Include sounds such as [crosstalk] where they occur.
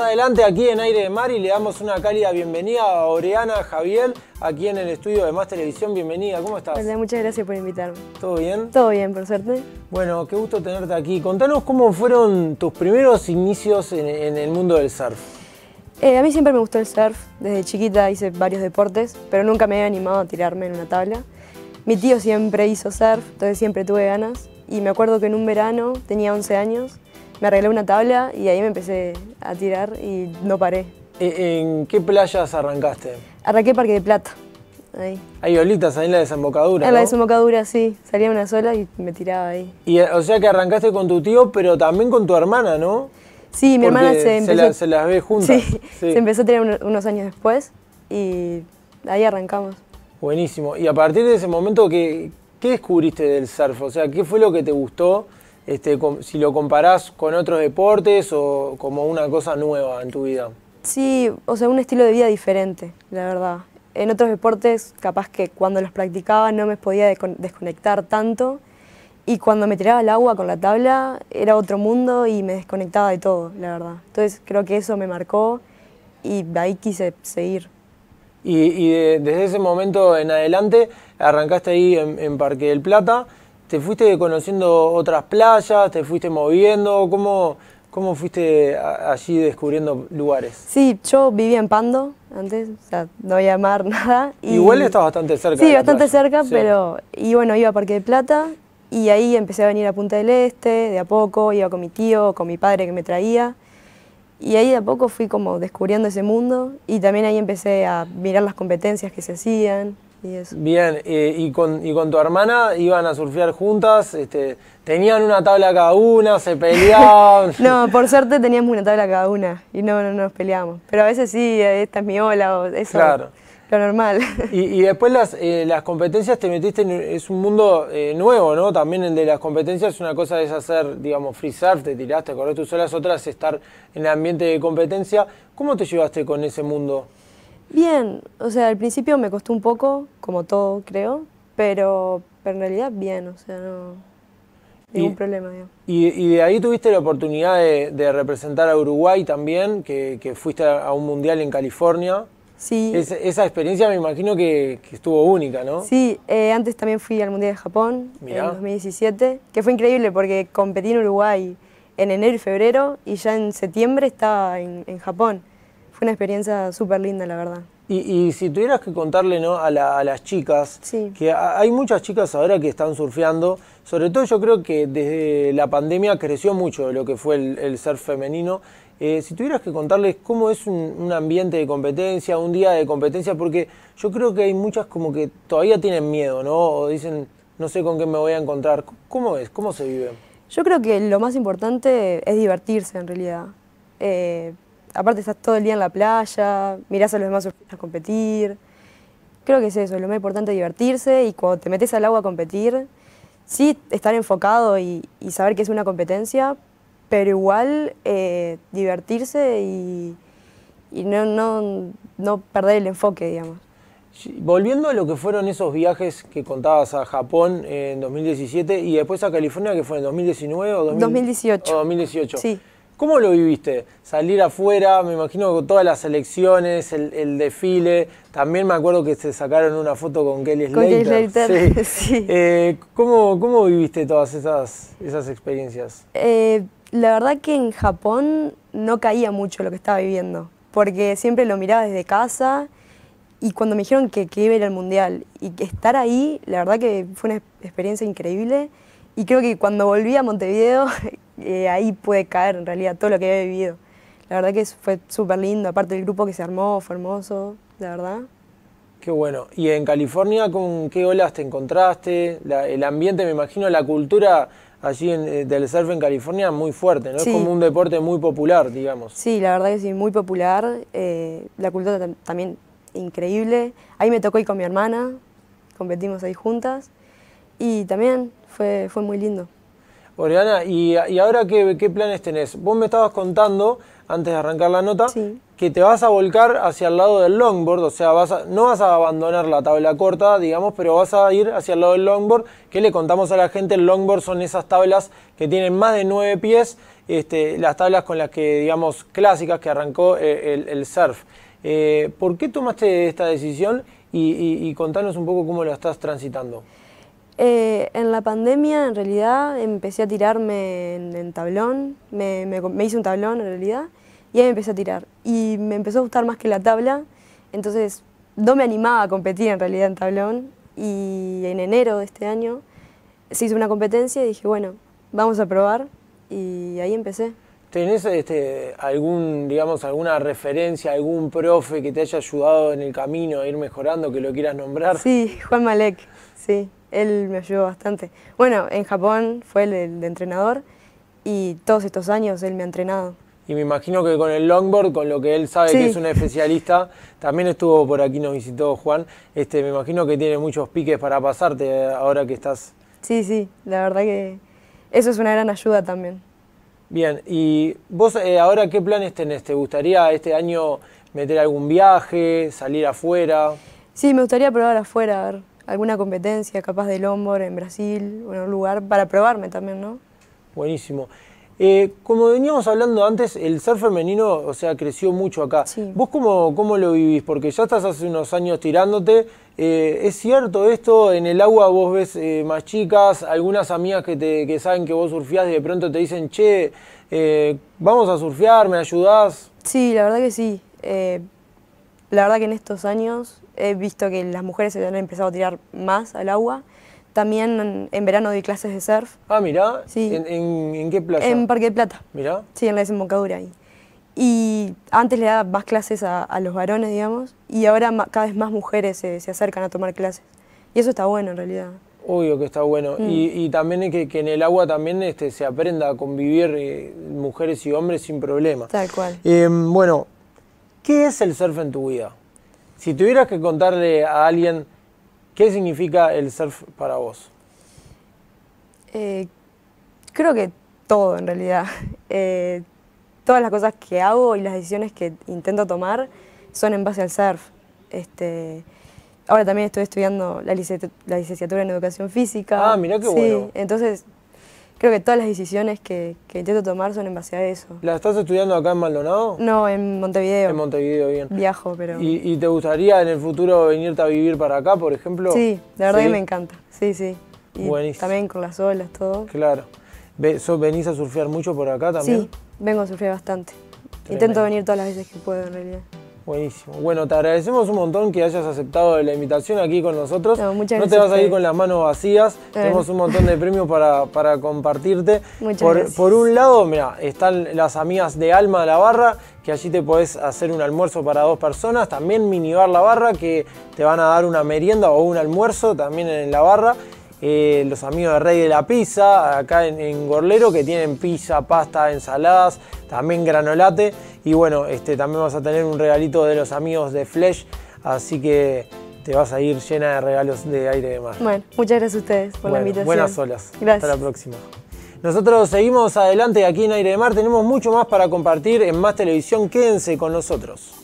adelante aquí en Aire de Mar y le damos una cálida bienvenida a Oriana Javier, aquí en el estudio de Más Televisión. Bienvenida, ¿cómo estás? muchas gracias por invitarme. ¿Todo bien? Todo bien, por suerte. Bueno, qué gusto tenerte aquí. Contanos cómo fueron tus primeros inicios en, el mundo del surf. Eh, a mí siempre me gustó el surf. Desde chiquita hice varios deportes, pero nunca me había animado a tirarme en una tabla. Mi tío siempre hizo surf, entonces siempre tuve ganas. Y me acuerdo que en un verano, tenía 11 años, me arreglé una tabla y ahí me empecé a tirar y no paré. ¿En qué playas arrancaste? Arranqué Parque de Plata. Ahí. Hay olitas ahí en la desembocadura. En la desembocadura, sí. Salía una sola y me tiraba ahí. Y, eh, o sea que arrancaste con tu tío, pero también con tu hermana, ¿no? Sí, mi hermana se empezó... Se, las ve juntas. Sí, se empezó a tirar unos años después y ahí arrancamos. Buenísimo. Y a partir de ese momento, ¿qué descubriste del surf? O sea, ¿qué fue lo que te gustó? Este, si lo comparás con otros deportes o como una cosa nueva en tu vida. Sí, o sea, un estilo de vida diferente, la verdad. En otros deportes, capaz que cuando los practicaba no me podía desconectar tanto y cuando me tiraba el agua con la tabla era otro mundo y me desconectaba de todo, la verdad. Entonces creo que eso me marcó y ahí quise seguir. Y, desde ese momento en adelante arrancaste ahí en Parque del Plata. ¿Te fuiste conociendo otras playas? ¿Te fuiste moviendo? ¿Cómo, cómo fuiste allí descubriendo lugares? Sí, yo vivía en Pando antes, o sea, no había mar, [laughs] nada. Igual estás bastante cerca. Sí, bastante cerca, pero. Y bueno, iba a Parque de Plata y ahí empecé a venir a Punta del Este, de a poco, iba con mi tío, con mi padre que me traía. Y ahí de a poco fui como descubriendo ese mundo y también ahí empecé a mirar las competencias que se hacían, Bien, eh, y, con, tu hermana iban a surfear juntas, este, tenían una tabla cada una, se peleaban. [laughs] no, por suerte teníamos una tabla cada una y no, no, nos peleamos. Pero a veces sí, eh, esta es mi ola o eso. Claro. Lo normal. Y, después las, eh, las competencias te metiste en, es un mundo nuevo, ¿no? También el de las competencias, una cosa es hacer, digamos, free surf, te tiraste, correr tus olas, otras estar en el ambiente de competencia. ¿Cómo te llevaste con ese mundo? Bien, o sea, al principio me costó un poco, como todo creo, pero, pero en realidad bien, o sea, no ningún problema. Y, y, de ahí tuviste la oportunidad de, representar a Uruguay también, que, fuiste a un mundial en California. Sí. esa experiencia me imagino que, estuvo única, ¿no? Sí, eh, antes también fui al Mundial de Japón en 2017, que fue increíble porque competí en Uruguay en enero y febrero y ya en septiembre estaba en Japón una experiencia súper linda, la verdad. Y, si tuvieras que contarle a, las chicas, que hay muchas chicas ahora que están surfeando, sobre todo yo creo que desde la pandemia creció mucho lo que fue el, el surf femenino. Eh, si tuvieras que contarles cómo es un, ambiente de competencia, un día de competencia, porque yo creo que hay muchas como que todavía tienen miedo, ¿no? O dicen, no sé con qué me voy a encontrar. ¿Cómo es? ¿Cómo se vive? Yo creo que lo más importante es divertirse en realidad. Eh, aparte estás todo el día en la playa, mirás a los demás a competir. Creo que es eso, lo más importante es divertirse y cuando te metes al agua a competir, sí estar enfocado y, saber que es una competencia, pero igual eh, divertirse y, no, perder el enfoque, digamos. Volviendo a lo que fueron esos viajes que contabas a Japón en 2017 y después a California que fue en 2019 o 2018. 2018. Sí. ¿Cómo lo viviste? Salir afuera, me imagino con todas las elecciones, el, desfile. También me acuerdo que se sacaron una foto con Kelly Slater. [laughs] Eh, ¿cómo, viviste todas esas, esas experiencias? Eh, la verdad que en Japón no caía mucho lo que estaba viviendo, porque siempre lo miraba desde casa y cuando me dijeron que, que iba a ir al Mundial y que estar ahí, la verdad que fue una experiencia increíble. Y creo que cuando volví a Montevideo [laughs] Eh, ahí puede caer en realidad todo lo que había vivido. La verdad que fue súper lindo, aparte del grupo que se armó fue hermoso, la verdad. Qué bueno. ¿Y en California con qué olas te encontraste? el ambiente, me imagino, la cultura allí eh, del surf en California muy fuerte, ¿no? Es como un deporte muy popular, digamos. Sí, la verdad que sí, muy popular. Eh, la cultura también increíble. Ahí me tocó ir con mi hermana, competimos ahí juntas y también fue, fue muy lindo. Oriana, ¿y, ahora qué, planes tenés? Vos me estabas contando, antes de arrancar la nota, que te vas a volcar hacia el lado del longboard, o sea, vas no vas a abandonar la tabla corta, digamos, pero vas a ir hacia el lado del longboard. ¿Qué le contamos a la gente? El longboard son esas tablas que tienen más de nueve pies, este, las tablas con las que, digamos, clásicas que arrancó eh, el, surf. Eh, ¿Por qué tomaste esta decisión? Y, y, contanos un poco cómo lo estás transitando. Eh, en la pandemia, en realidad, empecé a tirarme en, tablón, me, hice un tablón en realidad, y ahí me empecé a tirar. Y me empezó a gustar más que la tabla, entonces no me animaba a competir en realidad en tablón, y en enero de este año se hizo una competencia y dije, bueno, vamos a probar, y ahí empecé. ¿Tenés este, algún, digamos, alguna referencia, algún profe que te haya ayudado en el camino a ir mejorando, que lo quieras nombrar? Sí, Juan Malek, sí él me ayudó bastante. Bueno, en Japón fue el, el, entrenador y todos estos años él me ha entrenado. Y me imagino que con el longboard, con lo que él sabe que es un especialista, también estuvo por aquí, nos visitó Juan. Este, me imagino que tiene muchos piques para pasarte ahora que estás. Sí, sí, la verdad que eso es una gran ayuda también. Bien, ¿y vos eh, ahora qué planes tenés? ¿Te gustaría este año meter algún viaje, salir afuera? Sí, me gustaría probar afuera, a ver alguna competencia, capaz del hombro en Brasil, en un lugar para probarme también, ¿no? Buenísimo. Eh, como veníamos hablando antes, el ser femenino, o sea, creció mucho acá. ¿Vos cómo, cómo, lo vivís? Porque ya estás hace unos años tirándote. Eh, ¿Es cierto esto? En el agua vos ves eh, más chicas, algunas amigas que, te, que saben que vos surfeás y de pronto te dicen, che, vamos a surfear, ¿me ayudás? Sí, la verdad que sí. La verdad que en estos años he visto que las mujeres se han empezado a tirar más al agua. También en, verano doy clases de surf. Ah, mirá. Sí. ¿En, en, qué plaza? En Parque de Plata. Mirá. Sí, en la desembocadura ahí. Y antes le daba más clases a, los varones, digamos, y ahora cada vez más mujeres se, acercan a tomar clases. Y eso está bueno en realidad. Obvio que está bueno. Mm. Y, también es que, que, en el agua también este, se aprenda a convivir eh, mujeres y hombres sin problemas Tal cual. Eh, bueno, ¿Qué es el surf en tu vida? Si tuvieras que contarle a alguien qué significa el surf para vos. Eh, creo que todo en realidad. [laughs] Eh, todas las cosas que hago y las decisiones que intento tomar son en base al surf. Este, ahora también estoy estudiando la, licenciatura en educación física. Ah, mirá qué bueno. Entonces creo que todas las decisiones que, intento tomar son en base a eso. ¿La estás estudiando acá en Maldonado? No, en Montevideo. En Montevideo, bien. Viajo, pero... ¿Y, te gustaría en el futuro venirte a vivir para acá, por ejemplo? Sí, la verdad que me encanta, sí, sí. Buenísimo. También con las olas, todo. Claro. ¿Venís a surfear mucho por acá también? Sí, vengo a surfear bastante. Intento venir todas las veces que puedo, en realidad. Buenísimo. Bueno, te agradecemos un montón que hayas aceptado la invitación aquí con nosotros. No, te vas a ir con las manos vacías. Tenemos un montón de premios para, para compartirte. por, por un lado, mira, están las amigas de Alma de la Barra, que allí te podés hacer un almuerzo para dos personas. También minibar la barra, que te van a dar una merienda o un almuerzo también en la barra los amigos de Rey de la Pizza, acá en, Gorlero, que tienen pizza, pasta, ensaladas, también granolate. Y bueno, este, también vas a tener un regalito de los amigos de Flesh, así que te vas a ir llena de regalos de aire de mar. Bueno, muchas gracias a ustedes por la invitación. Buenas olas. Gracias. Hasta la próxima. Nosotros seguimos adelante aquí en Aire de Mar. Tenemos mucho más para compartir en Más Televisión. Quédense con nosotros.